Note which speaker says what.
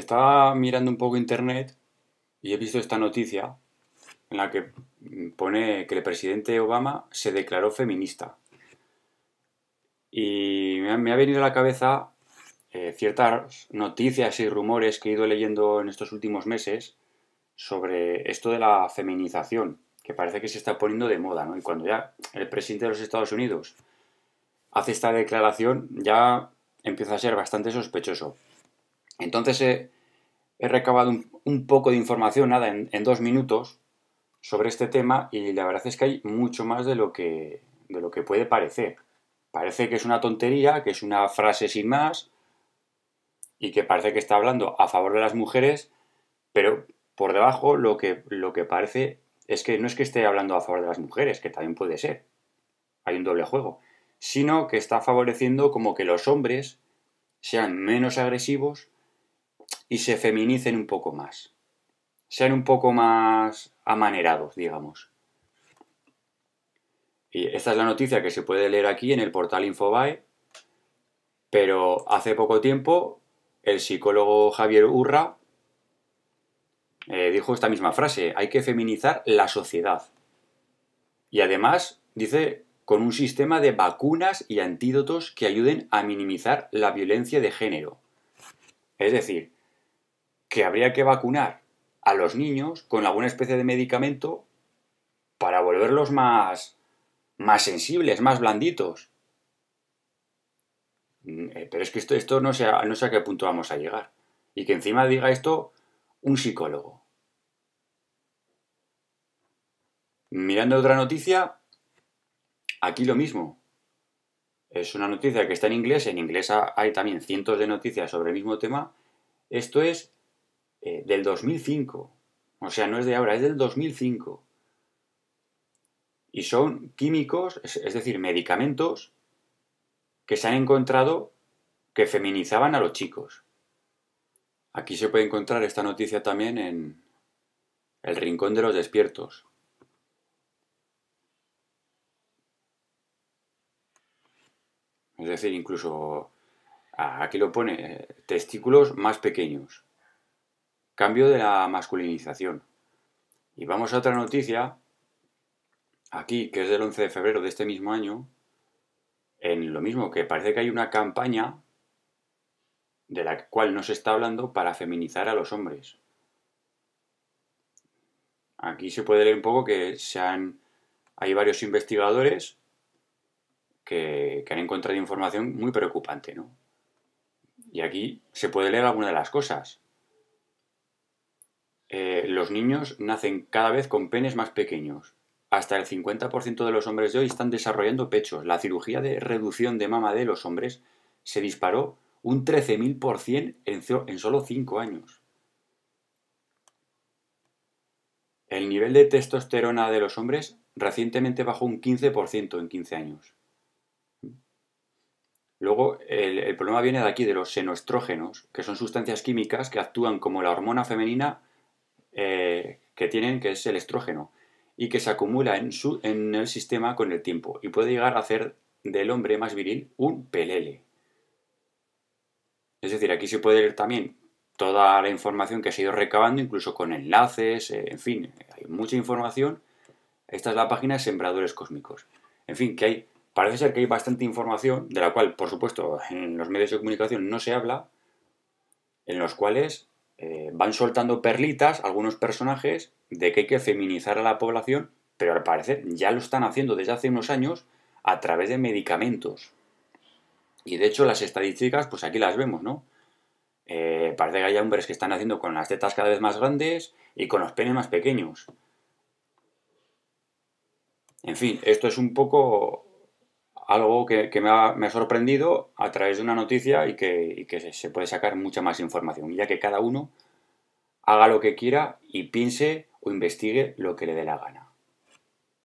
Speaker 1: Estaba mirando un poco internet y he visto esta noticia en la que pone que el presidente Obama se declaró feminista. Y me ha venido a la cabeza eh, ciertas noticias y rumores que he ido leyendo en estos últimos meses sobre esto de la feminización, que parece que se está poniendo de moda, ¿no? Y cuando ya el presidente de los Estados Unidos hace esta declaración, ya empieza a ser bastante sospechoso. Entonces he, recabado un, poco de información, nada, en, dos minutos sobre este tema y la verdad es que hay mucho más de lo que, puede parecer. Parece que es una tontería, que es una frase sin más y que parece que está hablando a favor de las mujeres, pero por debajo lo que parece es que no es que esté hablando a favor de las mujeres, que también puede ser, hay un doble juego, sino que está favoreciendo como que los hombres sean menos agresivos y se feminicen un poco más. Sean un poco más amanerados, digamos. Y esta es la noticia que se puede leer aquí en el portal Infobae, pero hace poco tiempo el psicólogo Javier Urra eh, dijo esta misma frase, hay que feminizar la sociedad. Y además dice con un sistema de vacunas y antídotos que ayuden a minimizar la violencia de género. Es decir, que habría que vacunar a los niños con alguna especie de medicamento para volverlos más, más sensibles, más blanditos. Mm, eh, pero es que esto, esto no, sé, no sé a qué punto vamos a llegar. Y que encima diga esto un psicólogo. Mirando otra noticia, aquí lo mismo. Es una noticia que está en inglés, en inglés hay también cientos de noticias sobre el mismo tema. Esto es del 2005. O sea, no es de ahora, es del 2005. Y son químicos, es decir, medicamentos que se han encontrado que feminizaban a los chicos. Aquí se puede encontrar esta noticia también en El Rincón de los Despiertos. Es decir, incluso aquí lo pone, eh, testículos más pequeños. Cambio de la masculinización. Y vamos a otra noticia, aquí, que es del 11 de febrero de este mismo año, en lo mismo que parece que hay una campaña de la cual no se está hablando para feminizar a los hombres. Aquí se puede leer un poco que se han, hay varios investigadores que, han encontrado información muy preocupante, ¿no? Y aquí se puede leer alguna de las cosas. Eh, los niños nacen cada vez con penes más pequeños. Hasta el 50% de los hombres de hoy están desarrollando pechos. La cirugía de reducción de mama de los hombres se disparó un 13.000% en, en solo 5 años. El nivel de testosterona de los hombres recientemente bajó un 15% en 15 años. Luego, el, el, problema viene de aquí, de los senoestrógenos, que son sustancias químicas que actúan como la hormona femenina eh, que tienen, que es el estrógeno, y que se acumula en, su, en el sistema con el tiempo y puede llegar a hacer del hombre más viril un pelele. Es decir, aquí se puede leer también toda la información que se ha ido recabando, incluso con enlaces, eh, en fin, hay mucha información. Esta es la página de Sembradores Cósmicos. En fin, que hay, parece ser que hay bastante información, de la cual, por supuesto, en los medios de comunicación no se habla, en los cuales eh, van soltando perlitas algunos personajes de que hay que feminizar a la población, pero al parecer ya lo están haciendo desde hace unos años a través de medicamentos. Y de hecho las estadísticas, pues aquí las vemos, ¿no? Eh, parece que hay hombres que están haciendo con las tetas cada vez más grandes y con los penes más pequeños. En fin, esto es un poco algo que, me, ha, sorprendido a través de una noticia y que, y que, se puede sacar mucha más información, ya que cada uno haga lo que quiera y piense o investigue lo que le dé la gana.